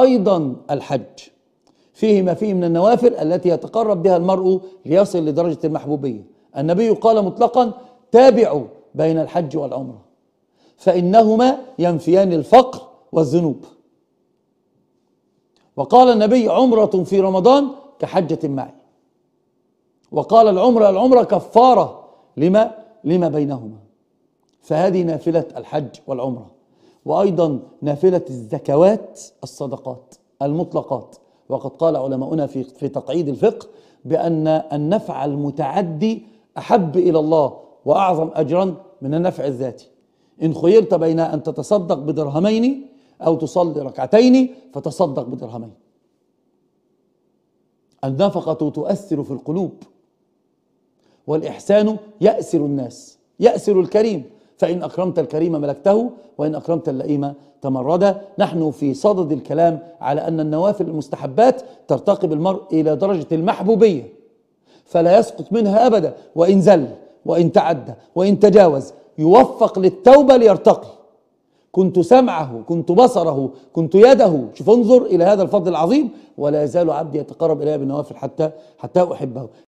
أيضا الحج فيه ما فيه من النوافل التي يتقرب بها المرء ليصل لدرجة المحبوبية النبي قال مطلقا تابعوا بين الحج والعمرة فإنهما ينفيان الفقر والذنوب وقال النبي عمرة في رمضان كحجة معي وقال العمرة العمرة كفارة لما لما بينهما فهذه نافلة الحج والعمرة وأيضا نافلة الزكوات الصدقات المطلقات وقد قال علماؤنا في في تقعيد الفقه بأن النفع المتعدي أحب إلى الله وأعظم أجرا من النفع الذاتي إن خيرت بين أن تتصدق بدرهمين أو تصلي ركعتين فتصدق بدرهمين النفقة تؤثر في القلوب والإحسان يأسر الناس يأسر الكريم فإن أكرمت الكريم ملكته وإن أكرمت اللئيم تمرد نحن في صدد الكلام على أن النوافل المستحبات ترتقي بالمرء إلى درجة المحبوبية فلا يسقط منها أبدا وإن زل وإن تعدى وإن تجاوز يوفق للتوبة ليرتقي كنت سمعه كنت بصره كنت يده شوف انظر إلى هذا الفضل العظيم ولا يزال عبدي يتقرب إلي بالنوافل حتى حتى أحبه